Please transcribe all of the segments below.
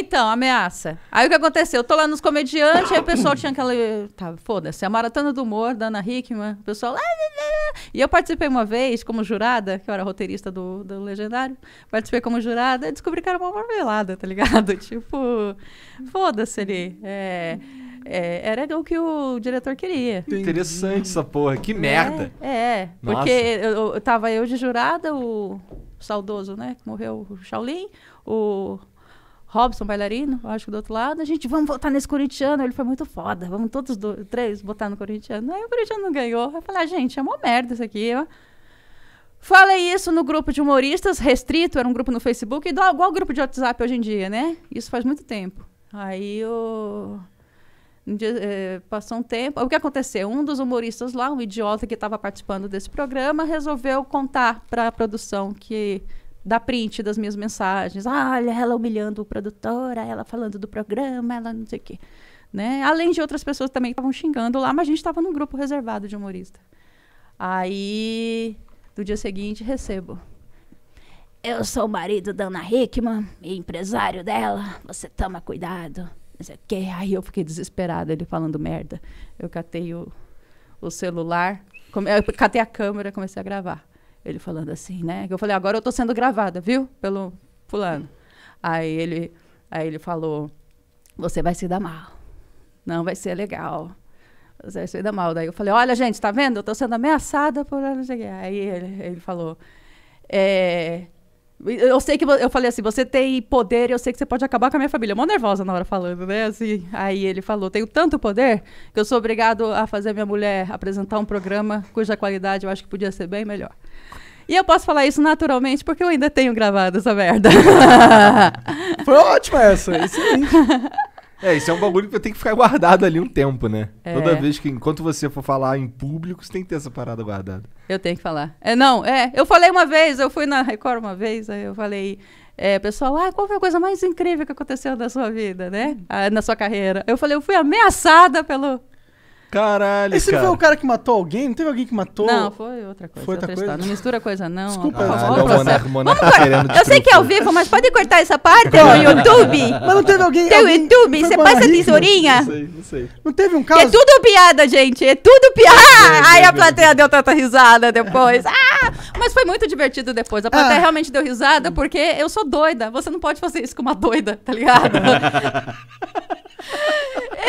Então, ameaça. Aí o que aconteceu? Eu tô lá nos comediantes, aí o pessoal tinha aquela. Tá, foda-se, a maratona do humor, da Ana Hickman, o pessoal. E eu participei uma vez como jurada, que eu era roteirista do, do Legendário, participei como jurada e descobri que era uma marmelada, tá ligado? Tipo, foda-se ali. É. É, era o que o diretor queria. Interessante essa porra, que é, merda. É, é porque eu, eu, tava eu de jurada, o saudoso, né, que morreu, o Shaolin, o Robson, bailarino, acho que do outro lado, a gente, vamos votar nesse corintiano. Ele foi muito foda, vamos todos dois, três botar no corintiano. Aí o corintiano não ganhou. Eu falei, ah, gente, é uma merda isso aqui. Falei isso no grupo de humoristas restrito, era um grupo no Facebook, igual, igual o grupo de WhatsApp hoje em dia, né? Isso faz muito tempo. Aí eu... Um dia, é, passou um tempo. O que aconteceu? Um dos humoristas lá, um idiota que estava participando desse programa, resolveu contar para a produção que dar print das minhas mensagens. Ah, olha, ela humilhando o produtora, ela falando do programa, ela não sei o quê. Né? Além de outras pessoas também estavam xingando lá, mas a gente estava num grupo reservado de humorista. Aí, do dia seguinte, recebo. Eu sou o marido da Ana Hickman e empresário dela. Você toma cuidado. Mas é que aí eu fiquei desesperada, ele falando merda. Eu catei o, o celular, come, eu catei a câmera, comecei a gravar. Ele falando assim, né? Eu falei, agora eu tô sendo gravada, viu? Pelo fulano. Aí ele, aí ele falou, você vai se dar mal. Não vai ser legal. Você vai se dar mal. Daí eu falei, olha, gente, tá vendo? Eu tô sendo ameaçada por... Aí ele, ele falou, é eu sei que eu falei assim, você tem poder, eu sei que você pode acabar com a minha família. Eu Mó nervosa na hora falando, né? Assim, aí ele falou: tenho tanto poder que eu sou obrigado a fazer minha mulher apresentar um programa cuja qualidade eu acho que podia ser bem melhor. E eu posso falar isso naturalmente porque eu ainda tenho gravado essa merda. Foi ótima essa, excelente. É, isso é um bagulho que tem que ficar guardado ali um tempo, né? É. Toda vez que, enquanto você for falar em público, você tem que ter essa parada guardada. Eu tenho que falar. É, não, é. Eu falei uma vez, eu fui na Record uma vez, aí eu falei. É, pessoal, ah, qual foi a coisa mais incrível que aconteceu na sua vida, né? Ah, na sua carreira. Eu falei, eu fui ameaçada pelo Caralho, Esse cara. não foi o cara que matou alguém? Não teve alguém que matou? Não, foi outra coisa. Foi outra, outra coisa? Não mistura coisa, não. Desculpa. Ah, ah, não, o Monarco, Monarco tá Eu sei que é ao vivo, mas pode cortar essa parte no YouTube. Mas não teve alguém... Tem o YouTube, você passa a tesourinha. Não sei, não sei. Não teve um caso? É tudo piada, gente. É tudo piada. Ah! aí a plateia deu tanta risada depois. Ah, mas foi muito divertido depois. A plateia ah. realmente deu risada porque eu sou doida. Você não pode fazer isso com uma doida, tá ligado?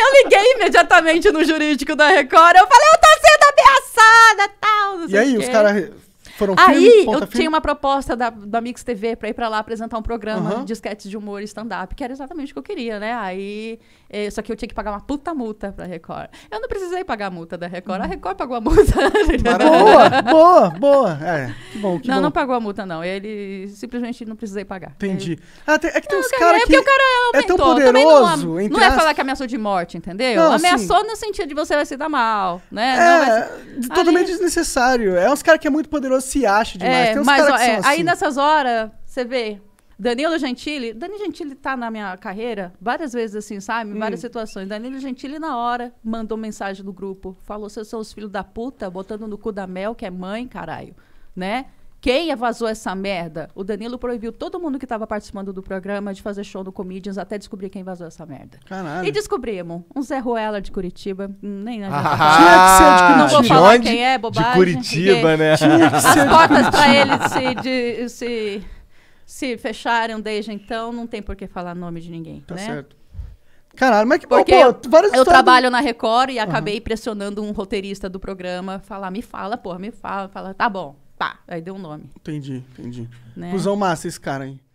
eu liguei imediatamente no jurídico da Record. Eu falei, eu tô sendo ameaçada, tal. e aí, os caras foram Aí, eu tinha uma proposta da, da Mix TV pra ir pra lá apresentar um programa uhum. de esquetes de humor e stand-up, que era exatamente o que eu queria, né? Aí, eh, só que eu tinha que pagar uma puta multa pra Record. Eu não precisei pagar a multa da Record, uhum. a Record pagou a multa. Né? boa, boa, boa. É bom, que não, bom. não pagou a multa, não. Ele simplesmente não precisei pagar. Entendi. Ele... é que tem não, uns caras é que... É o cara É tão poderoso. Não, não, é falar que ameaçou de morte, entendeu? Não, ameaçou no sentido de você vai se dar mal, né? É, mas, totalmente gente... desnecessário. É uns caras que é muito poderoso, se acha é, demais. É, tem uns mas, ó, é, assim. aí nessas horas, você vê... Danilo Gentili, Danilo Gentili tá na minha carreira várias vezes assim, sabe? Várias hum. situações. Danilo Gentili, na hora, mandou mensagem do grupo. Falou: vocês são os filhos da puta, botando no cu da Mel, que é mãe, caralho né? Quem vazou essa merda? O Danilo proibiu todo mundo que estava participando do programa de fazer show no Comedians até descobrir quem vazou essa merda. Caralho. E descobrimos. Um Zé Ruela de Curitiba. Hum, nem na ah, Não vou falar onde? quem é, bobagem. Né? De Curitiba, né? As portas para ele se, de, se, se fecharam desde então, não tem por que falar nome de ninguém. Tá né? certo. Caralho, mas que Porque pô, pô, várias Eu trabalho do... na Record e uhum. acabei pressionando um roteirista do programa falar, me fala, porra, me fala, fala, tá bom. Pá, aí deu um nome. Entendi, entendi. Né? Cusão massa esse cara, hein?